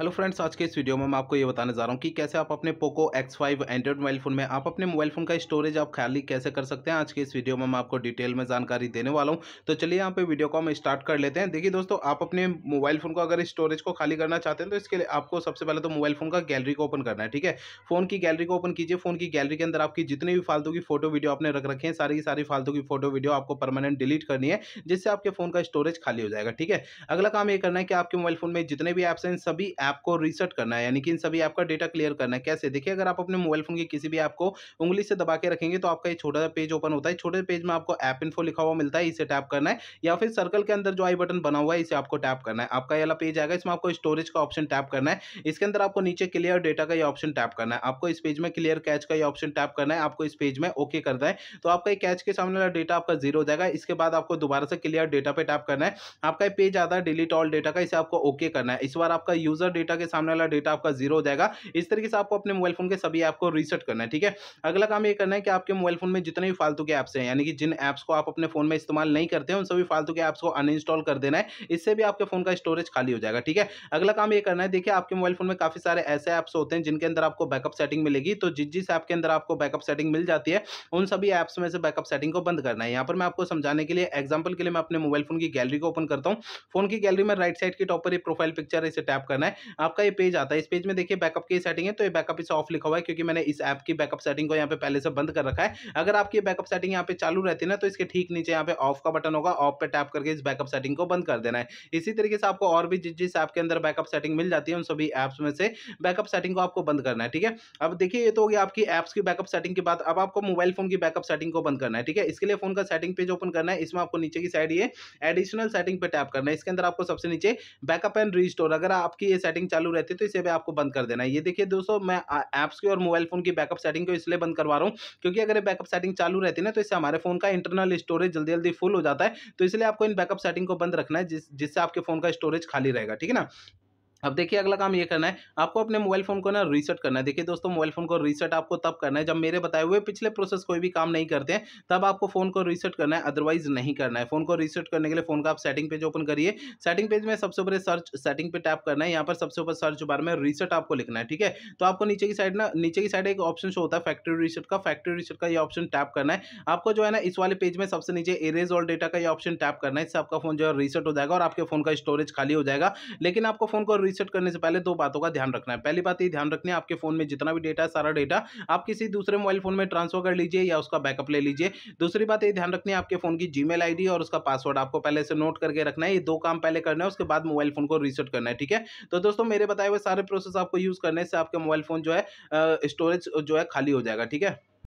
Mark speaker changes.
Speaker 1: hello friends आज के इस वीडियो में मैं आपको ये बताने जा रहा हूँ कि कैसे आप अपने Poco five Android mobile phone में आप अपने मोबाइल फ़ोन का स्टोरेज आप खाली कैसे कर सकते हैं आज के इस वीडियो में मैं आपको डिटेल में जानकारी देने वाला हूँ तो चलिए यहाँ पे वीडियो को हम स्टार्ट कर लेते हैं देखिए दोस्तों आप अपने मोबाइल फ़ोन को अगर स्टोरेज को खाली करना चाहते हैं तो इसके लिए आपको सबसे पहले तो मोबाइल फ़ोन का गैलरी को ओपन करना है ठीक है फ़ोन की गैलरी को ओपन कीजिए फ़ोन की गैलरी के अंदर आपकी जितनी भी फालतू की फोटो वीडियो आपने रख रखे हैं सारी की सारी फालतू की फोटो वीडियो आपको परमानेंट डिलीट करनी है जिससे आपके फ़ोन का स्टोरेज खाली हो जाएगा ठीक है अगला काम ये करना है कि आपके मोबाइल फ़ोन में जितने भी ऐप्स हैं सभी ऐप ऐप को रीसेट करना है यानी कि इन सभी ऐप का डेटा क्लियर करना है कैसे देखिए अगर आप अपने मोबाइल फोन की किसी भी ऐप को उंगली से दबा के रखेंगे तो आपका ये छोटा सा पेज ओपन होता है छोटे पेज में आपको ऐप इन्फो लिखा हुआ मिलता है इसे टैप करना है या फिर सर्कल के अंदर जो आई बटन बना हुआ है इसे आपको टैप करना है आपका अला पेज आएगा इसमें आपको स्टोरेज का ऑप्शन टैप करना है इसके अंदर आपको नीचे क्लियर डेटा का ये ऑप्शन टैप करना है आपको इस पेज में क्लियर कैच का ये ऑप्शन टैप करना है आपको इस पेज में ओके करना है तो आपका कैच के सामने वाला डेटा आपका जीरो हो जाएगा इसके बाद आपको दोबारा से क्लियर डेटा पे टैप करना है आपका पेज आता है डिलीट ऑल डेटा का इसे आपको ओके करना है इस बार आपका यूजर डेटा के सामने वाला डेटा आपका जीरो हो जाएगा इस तरीके से आपको अपने मोबाइल फोन के सभी ऐप को रीसेट करना है ठीक है अगला काम ये करना है कि आपके मोबाइल फोन में जितने भी फालतू के ऐप्स हैं यानी कि जिन ऐप्स को आप अपने फोन में इस्तेमाल नहीं करते हैं उन सभी फालतू के ऐप्स को अनइंस्टॉल कर देना है इससे भी आपके फोन का स्टोरेज खाली हो जाएगा ठीक है अगला काम ये करना है देखिए आपके मोबाइल फोन में काफी सारे ऐसे ऐप्स होते हैं जिनके अंदर आपको बैकअप सेटिंग मिलेगी तो जिस जिस ऐप के अंदर आपको बैकअप सेटिंग मिल जाती है उन सभी ऐप्स में से बैकअप सेटिंग को बंद करना है यहाँ पर मैं आपको समझाने के लिए एग्जाम्पल के लिए मैं अपने मोबाइल फोन की गैलरी को ओपन करता हूँ फोन की गैलरी में राइट साइड के टॉप पर प्रोफाइल पिक्चर इसे टैप करना है आपका ये पेज आता है इस पेज में देखिए बैकअप की सेटिंग है तो ये बैकअप इसे ऑफ लिखा हुआ है क्योंकि मैंने इस ऐप की बैकअप सेटिंग को यहाँ पे पहले से बंद कर रखा है अगर आपकी बैकअप सेटिंग यहाँ पे चालू रहती है ना तो इसके ठीक नीचे यहाँ पे ऑफ का बटन होगा ऑफ पे टैप करके इस बैकअप सेटिंग को बंद कर देना है इसी तरीके से आपको और भी जिस जिस ऐप के अंदर बैकअप सेटिंग मिल जाती है उन सभी ऐप्स में से बैकअप सेटिंग को आपको बंद करना है ठीक है अब देखिए ये तो हो गया आपकी ऐप्स की बैकअप सेटिंग की बात अब आपको मोबाइल फोन की बैकअप सेटिंग को बंद करना है ठीक है इसके लिए फोन का सेटिंग पेज ओपन करना है इसमें आपको नीचे की साइड ये एडिशनल सेटिंग पे टैप करना है इसके अंदर आपको सबसे नीचे बैकअप एंड रीस्टोर अगर आपकी ये सेटिंग सेटिंग चालू रहती है तो इसे भी आपको बंद कर देना है ये देखिए दोस्तों मैं ऐप्स की और मोबाइल फोन की बैकअप सेटिंग को इसलिए बंद करवा रहा हूँ क्योंकि अगर बैकअप सेटिंग चालू रहती है ना तो इससे हमारे फोन का इंटरनल स्टोरेज जल्दी जल्दी फुल हो जाता है तो इसलिए आपको इन बैकअप सेटिंग को बंद रखना है जिससे आपके फोन का स्टोरेज खाली रहेगा ठीक है ना अब देखिए अगला काम ये करना है आपको अपने मोबाइल फ़ोन को ना रीसेट करना है देखिए दोस्तों मोबाइल फ़ोन को रीसेट आपको तब करना है जब मेरे बताए हुए पिछले प्रोसेस कोई भी काम नहीं करते हैं तब आपको फ़ोन को रीसेट करना है अदरवाइज नहीं करना है फ़ोन को रीसेट करने के लिए फ़ोन का आप सेटिंग पेज ओपन करिए सेटिंग पेज में सबसे ऊपर सर्च सेटिंग पे टैप करना है यहाँ पर सबसे ऊपर सर्च बार में रीसेट आपको लिखना है ठीक है तो आपको नीचे की साइड ना नीचे की साइड एक ऑप्शन शो होता है फैक्ट्री रीसेट का फैक्ट्री रीसेट का ये ऑप्शन टैप करना है आपको जो है ना इस वाले पेज में सबसे नीचे एरेज ऑल डेटा का ये ऑप्शन टैप करना है इससे आपका फ़ोन जो है रीसेट हो जाएगा और आपके फ़ोन का स्टोरेज खाली हो जाएगा लेकिन आपको फ़ोन को रीसेट करने से पहले दो बातों का ध्यान रखना है पहली बात ये ध्यान रखना है आपके फोन में जितना भी डेटा है सारा डेटा आप किसी दूसरे मोबाइल फोन में ट्रांसफर कर लीजिए या उसका बैकअप ले लीजिए दूसरी बात ये ध्यान रखनी है आपके फोन की जीमेल मेल और उसका पासवर्ड आपको पहले से नोट करके रखना है ये दो काम पहले करना है उसके बाद मोबाइल फोन को रीसेट करना है ठीक है तो दोस्तों मेरे बताए हुए सारे प्रोसेस आपको यूज करने से आपके मोबाइल फोन जो है स्टोरेज जो है खाली हो जाएगा ठीक है